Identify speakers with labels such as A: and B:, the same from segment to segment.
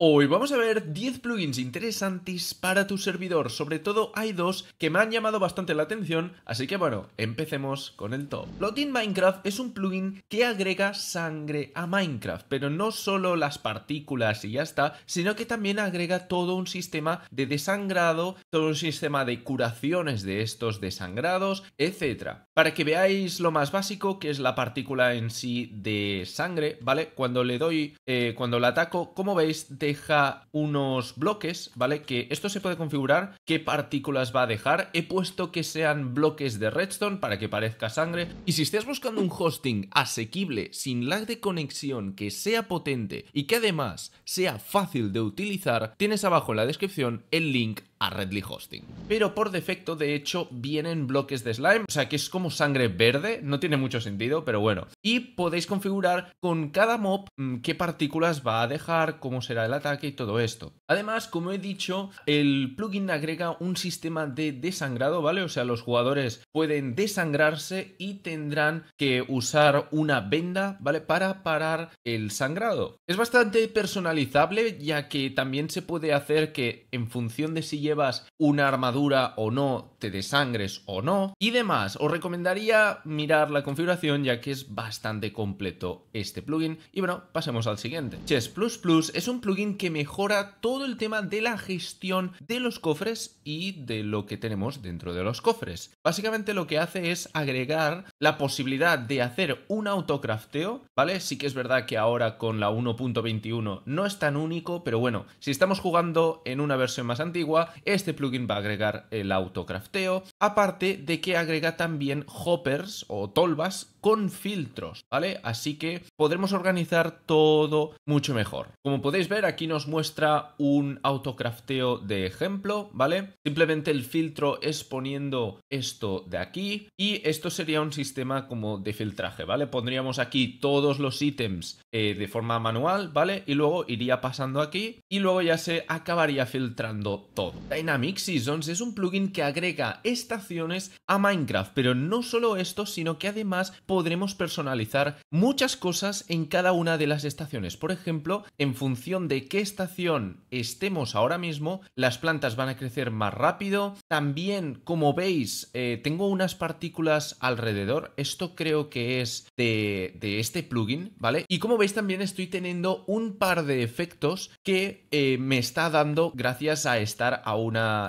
A: Hoy vamos a ver 10 plugins interesantes para tu servidor, sobre todo hay dos que me han llamado bastante la atención, así que bueno, empecemos con el top. Plotin Minecraft es un plugin que agrega sangre a Minecraft, pero no solo las partículas y ya está, sino que también agrega todo un sistema de desangrado, todo un sistema de curaciones de estos desangrados, etc. Para que veáis lo más básico, que es la partícula en sí de sangre, ¿vale? Cuando le doy, eh, cuando la ataco, como veis, de deja unos bloques, ¿vale? Que esto se puede configurar qué partículas va a dejar. He puesto que sean bloques de redstone para que parezca sangre. Y si estás buscando un hosting asequible, sin lag de conexión, que sea potente y que además sea fácil de utilizar, tienes abajo en la descripción el link a Redly Hosting. Pero por defecto, de hecho, vienen bloques de slime, o sea que es como sangre verde, no tiene mucho sentido, pero bueno. Y podéis configurar con cada mob mm, qué partículas va a dejar, cómo será el ataque y todo esto. Además, como he dicho, el plugin agrega un sistema de desangrado, ¿vale? O sea, los jugadores pueden desangrarse y tendrán que usar una venda, ¿vale? Para parar el sangrado. Es bastante personalizable, ya que también se puede hacer que en función de si llevas una armadura o no, te desangres o no y demás. Os recomendaría mirar la configuración ya que es bastante completo este plugin. Y bueno, pasemos al siguiente. Chess Plus Plus es un plugin que mejora todo el tema de la gestión de los cofres y de lo que tenemos dentro de los cofres. Básicamente lo que hace es agregar la posibilidad de hacer un autocrafteo, ¿vale? Sí que es verdad que ahora con la 1.21 no es tan único, pero bueno, si estamos jugando en una versión más antigua, este plugin va a agregar el autocrafteo, aparte de que agrega también hoppers o tolvas con filtros, ¿vale? Así que podremos organizar todo mucho mejor. Como podéis ver, aquí nos muestra un autocrafteo de ejemplo, ¿vale? Simplemente el filtro es poniendo esto de aquí y esto sería un sistema como de filtraje, ¿vale? Pondríamos aquí todos los ítems eh, de forma manual, ¿vale? Y luego iría pasando aquí y luego ya se acabaría filtrando todo. Dynamic Seasons es un plugin que agrega estaciones a Minecraft, pero no solo esto, sino que además podremos personalizar muchas cosas en cada una de las estaciones. Por ejemplo, en función de qué estación estemos ahora mismo, las plantas van a crecer más rápido. También, como veis, eh, tengo unas partículas alrededor. Esto creo que es de, este plugin, ¿vale? Y como veis, también estoy teniendo un par de efectos que eh, me está dando gracias a estar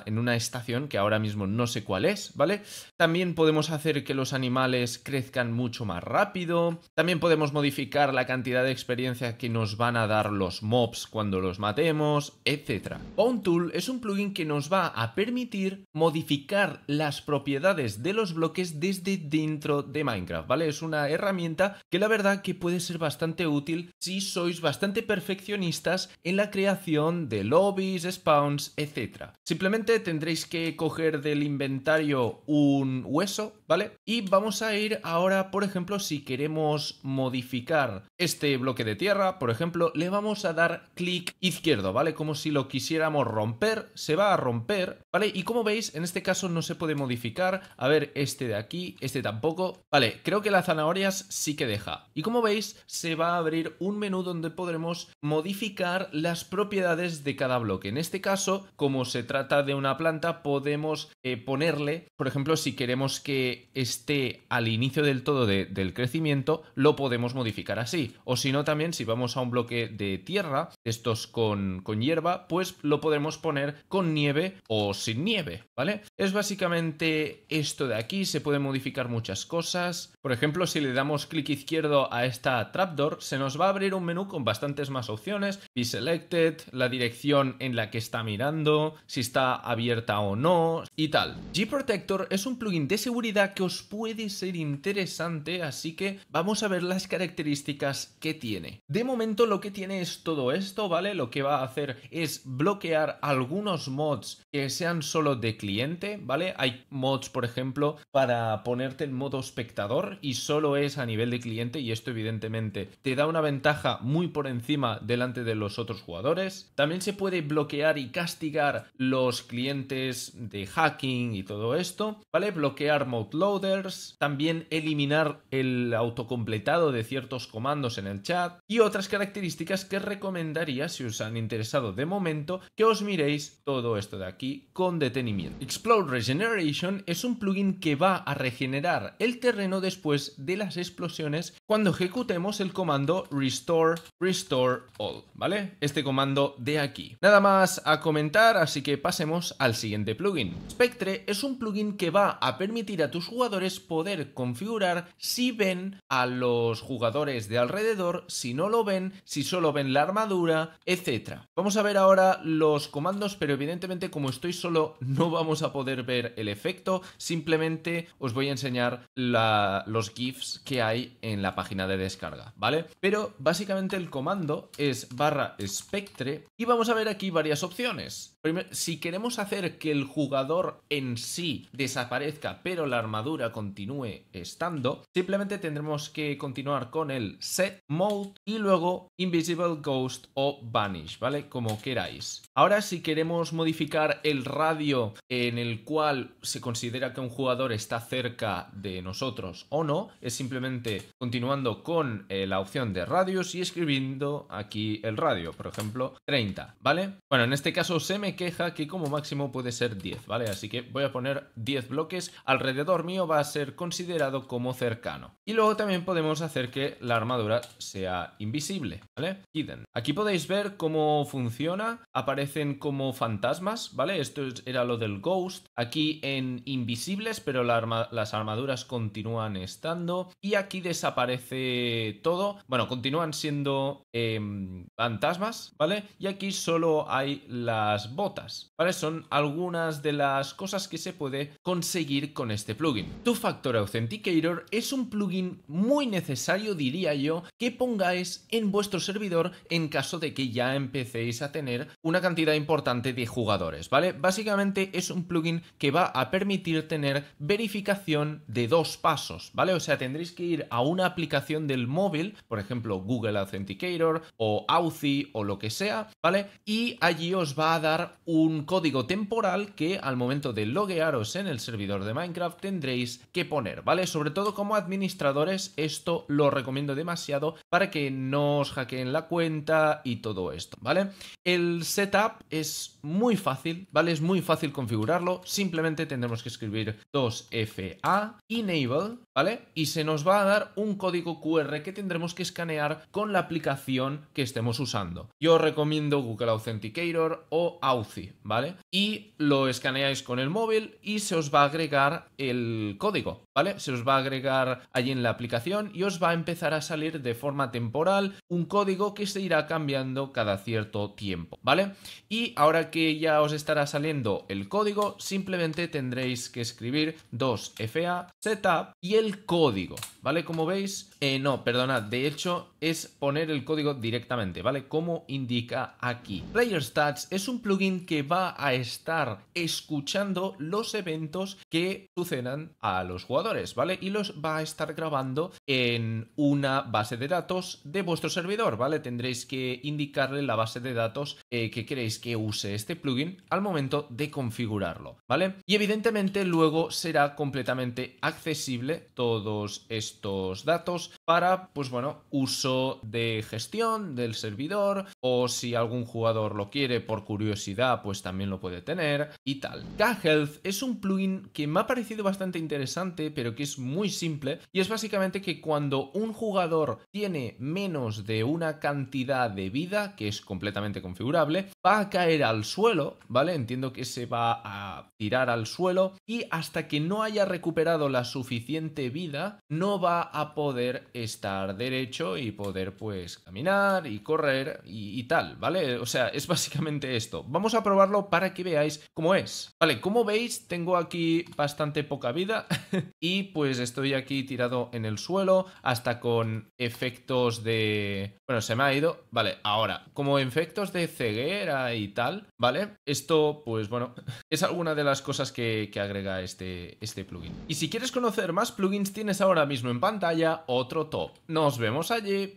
A: en una estación que ahora mismo no sé cuál es, ¿vale? También podemos hacer que los animales crezcan mucho más rápido. También podemos modificar la cantidad de experiencia que nos van a dar los mobs cuando los matemos, etcétera. un Tool es un plugin que nos va a permitir modificar las propiedades de los bloques desde dentro de Minecraft, ¿vale? Es una herramienta que la verdad que puede ser bastante útil si sois bastante perfeccionistas en la creación de lobbies, spawns, etcétera Simplemente tendréis que coger del inventario un hueso, ¿vale? Y vamos a ir ahora por ejemplo, si queremos modificar este bloque de tierra, por ejemplo, le vamos a dar clic izquierdo, ¿vale? Como si lo quisiéramos romper, se va a romper, ¿vale? Y como veis, en este caso no se puede modificar. A ver, este de aquí, este tampoco. Vale, creo que las zanahorias sí que deja. Y como veis, se va a abrir un menú donde podremos modificar las propiedades de cada bloque. En este caso, como se trata de una planta, podemos eh, ponerle, por ejemplo, si queremos que esté al inicio del todo del crecimiento, lo podemos modificar así. O si no, también si vamos a un bloque de tierra, estos con, hierba, pues lo podemos poner con nieve o sin nieve, ¿vale? Es básicamente esto de aquí, se pueden modificar muchas cosas. Por ejemplo, si le damos clic izquierdo a esta trapdoor, se nos va a abrir un menú con bastantes más opciones. Be selected, la dirección en la que está mirando, si está abierta o no y tal. G-Protector es un plugin de seguridad que os puede ser interesante así que vamos a ver las características que tiene. De momento lo que tiene es todo esto, ¿vale? Lo que va a hacer es bloquear algunos mods que sean solo de cliente, ¿vale? Hay mods, por ejemplo, para ponerte en modo espectador y solo es a nivel de cliente y esto evidentemente te da una ventaja muy por encima delante de los otros jugadores. También se puede bloquear y castigar los clientes de hacking y todo esto, ¿vale? Bloquear mode loaders, también eliminar el autocompletado de ciertos comandos en el chat y otras características que recomendaría si os han interesado de momento que os miréis todo esto de aquí con detenimiento. Explode Regeneration es un plugin que va a regenerar el terreno después de las explosiones cuando ejecutemos el comando restore restore all, ¿vale? Este comando de aquí. Nada más a comentar, así que pasemos al siguiente plugin. Spectre es un plugin que va a permitir a tus jugadores poder configurar si ven a los jugadores de alrededor, si no lo ven, si solo ven la armadura, etc. Vamos a ver ahora los comandos, pero evidentemente como estoy solo no vamos a poder ver el efecto, simplemente os voy a enseñar los GIFs que hay en la página de descarga, ¿vale? Pero básicamente el comando es barra espectre y vamos a ver aquí varias opciones. Primero, si queremos hacer que el jugador en sí desaparezca, pero la armadura continúe estando, Simplemente tendremos que continuar con el set mode y luego invisible ghost o vanish, ¿vale? Como queráis. Ahora si queremos modificar el radio en el cual se considera que un jugador está cerca de nosotros o no, es simplemente continuando con eh, la opción de radios y escribiendo aquí el radio, por ejemplo 30, ¿vale? Bueno, en este caso se me queja que como máximo puede ser 10, ¿vale? Así que voy a poner 10 bloques. Alrededor mío va a ser considerado como cerca y luego también podemos hacer que la armadura sea invisible, ¿vale? Hidden. Aquí podéis ver cómo funciona. Aparecen como fantasmas, ¿vale? Esto era lo del Ghost. Aquí en invisibles, pero las armaduras continúan estando. Y aquí desaparece todo. Bueno, continúan siendo em, fantasmas, ¿vale? Y aquí solo hay las botas, ¿vale? Son algunas de las cosas que se puede conseguir con este plugin. Tu Factor Authenticator es es un plugin muy necesario, diría yo, que pongáis en vuestro servidor en caso de que ya empecéis a tener una cantidad importante de jugadores, ¿vale? Básicamente es un plugin que va a permitir tener verificación de dos pasos, ¿vale? O sea, tendréis que ir a una aplicación del móvil, por ejemplo, Google Authenticator o Authy o lo que sea, ¿vale? Y allí os va a dar un código temporal que al momento de loguearos en el servidor de Minecraft tendréis que poner, ¿vale? Sobre todo administradores esto lo recomiendo demasiado para que no os hackeen la cuenta y todo esto, ¿vale? El setup es muy fácil, ¿vale? Es muy fácil configurarlo, simplemente tendremos que escribir 2FA enable, ¿vale? Y se nos va a dar un código QR que tendremos que escanear con la aplicación que estemos usando. Yo os recomiendo Google Authenticator o Authy, ¿vale? Y lo escaneáis con el móvil y se os va a agregar el código, ¿vale? Se os va a agregar allí en la aplicación y os va a empezar a salir de forma temporal un código que se irá cambiando cada cierto tiempo, ¿vale? Y ahora que ya os estará saliendo el código, simplemente tendréis que escribir 2FA setup y el código, ¿vale? Como veis, eh, no, perdonad, de hecho es poner el código directamente, ¿vale? Como indica aquí. player stats es un plugin que va a estar escuchando los eventos que sucedan a los jugadores, ¿vale? Y los va a estar grabando en una base de datos de vuestro servidor, ¿vale? Tendréis que indicarle la base de datos eh, que queréis que use este plugin al momento de configurarlo, ¿vale? Y evidentemente luego será completamente accesible todos estos datos para, pues bueno, uso de gestión del servidor o si algún jugador lo quiere por curiosidad, pues también lo puede tener y tal. K-Health es un plugin que me ha parecido bastante interesante, pero que es muy simple y es básicamente que cuando un jugador tiene menos de una cantidad de vida, que es completamente configurable, va a caer al suelo, ¿vale? Entiendo que se va a tirar al suelo y hasta que no haya recuperado la suficiente vida, no va a poder estar derecho y poder pues caminar y correr y tal, ¿vale? O sea, es básicamente esto. Vamos a probarlo para que veáis cómo es. Vale, como veis, tengo aquí bastante poca vida y pues estoy aquí tirado en el suelo, hasta con efectos de... Bueno, se me ha ido. Vale, ahora, como efectos de ceguera y tal, ¿vale? Esto, pues bueno, es alguna de las cosas que, que agrega este, este plugin. Y si quieres conocer más plugins, tienes ahora mismo en pantalla otro top. Nos vemos allí.